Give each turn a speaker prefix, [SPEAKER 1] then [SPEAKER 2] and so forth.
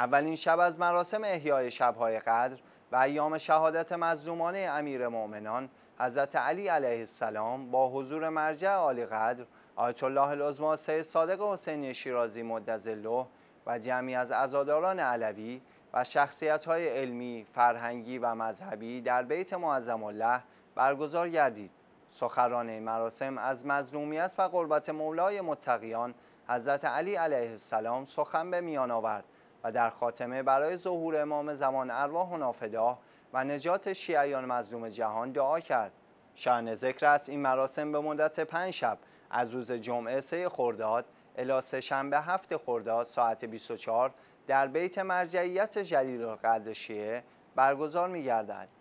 [SPEAKER 1] اولین شب از مراسم احیای شبهای قدر و ایام شهادت مظلومانه امیر مؤمنان حضرت علی علیه السلام با حضور مرجع عالی قدر آیت الله العظما سید صادق حسینی شیرازی مدظله و جمعی از عزاداران علوی و شخصیت های علمی، فرهنگی و مذهبی در بیت معظم الله برگزار گردید. سخران مراسم از مظلومیت و قربت مولای متقیان حضرت علی علیه السلام سخن به میان آورد و در خاتمه برای ظهور امام زمان ارواح و نافده و نجات شیعیان مظلوم جهان دعا کرد شان ذکر است این مراسم به مدت پنج شب از روز جمعه سه خرداد الی سه شنبه هفت خرداد ساعت 24 در بیت مرجعیت جلیل القدر شیعه برگزار می گردد.